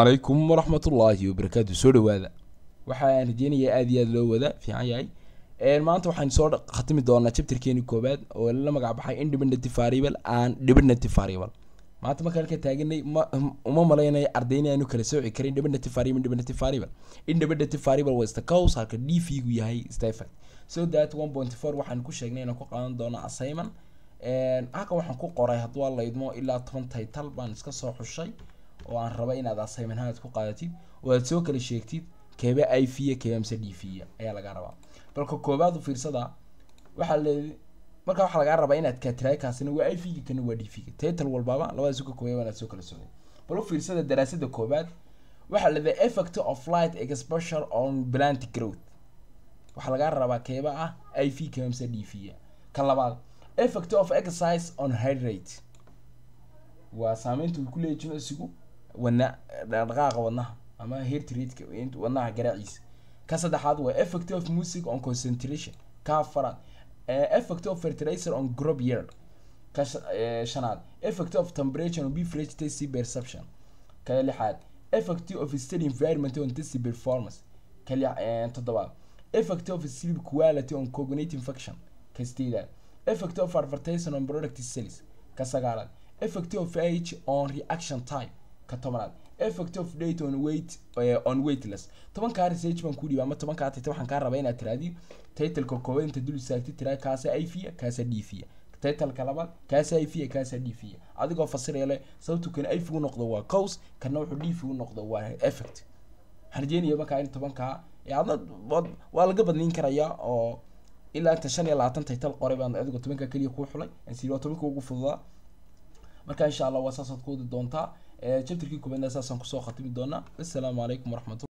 alaykum waraxmatullaahi wabarakaatu soo dhawaada waxaan rajeynayaa aad iyo aad loo wada fiican yahay maanta waxaan soo khatimi doonaa chapterkeeni koobaad oo la magac baxay independent variable and dependent variable maanta marka halka taaganay um, uma malaynayo ardayna aanu kala sooci karin independent variable independent variable independent variable waa istakaws halka dv gu yahay stefan so that 1.4 waxaan ku sheegnay inaan ku qaadan doono assignment halka waxaan ku qoray hadduu la idmo ilaa toban title baan iska soo xushay oo aan raba inaad assignment-haaad ku qaadatid oo aad soo kala sheegtid keeba i fiya keeba mise d fiya ayaa lagaa rabaa balka koobaad u waxaa le markaa waxaa lagaa rabaa inaad kaatiraakaasina waa i figa kana waa d figa title walbaaba labadaas ka kooya inaad soo kala socday bal u fiirsada daraasada koobaad waxaa le effect of light exposure on plant growth waxaa lagaa rabaa keeba ah i v keeba mise d fiya ka labaad effect of exercise on hydrate waa saameynta uu ku leeyahay jimicsigu wadna dhaqdhaqaaqa wadnaha ama hertradka wadnaha garaaciisa ka saddexaad waa effect of music on concentration ka afaraad effect of fertilizer on grob year ka shanaad effect of temperature on beverage tasty perception ka lixaad effect of study environment on tasty performance ka toddobaad effect of sleep quality on cognitive function ka sideedaad effect of advertising on product sales ka sagaalaad effect of age on reaction time ka tobanaad effect of date on weight uh, on weightless tobankaa research baan ku dhiibay ama tobankaa tita waxaan kaa rabaa inaad tiraadiyo titleka koobaad inta dul istaagtid tiraa kaasa aifiya kaasa dhiifiya titleka labaad kaasa aifiya kaasa dhiifiya adigoo fasiraya sababtu kan aifigu noqdo waa cause kana wuxuu dhiifigu noqdo waa effect waxaan markaa in tobankaa adna waa laga badnayn karayaa oo ilaa inta shan iyo labaatan title qoray baan adigo tobankaa keliya kuu xulay ansi waa tobanka ugu fududaa marka insha allah waa saasaad ku doontaa chapterkii kubaadna saasaan kusoo khatimi doonaa assalaamu calaykum waraxmatu